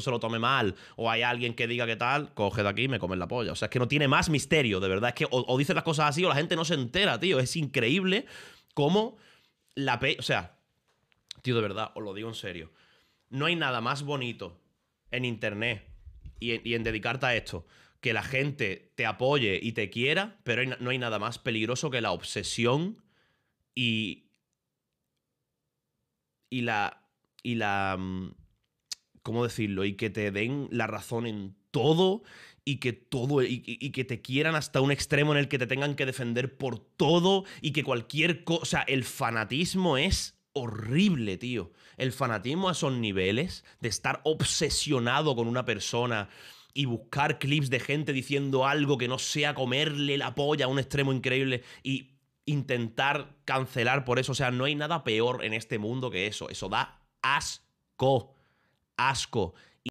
se lo tome mal, o hay alguien que diga que tal, coge de aquí y me comes la polla. O sea, es que no tiene más misterio, de verdad. Es que o, dices las cosas así o la gente no se entera, tío. Es increíble cómo la... o sea, tío, de verdad, os lo digo en serio. No hay nada más bonito en internet y en, dedicarte a esto que la gente te apoye y te quiera, pero no hay nada más peligroso que la obsesión y... Y la... Y la... Mm, ¿cómo decirlo? Y que te den la razón en todo y que todo y, que te quieran hasta un extremo en el que te tengan que defender por todo y que cualquier cosa, el fanatismo es horrible, tío. El fanatismo a esos niveles de estar obsesionado con una persona y buscar clips de gente diciendo algo que no sea comerle la polla a un extremo increíble y intentar cancelar por eso, o sea, no hay nada peor en este mundo que eso. Eso da asco asco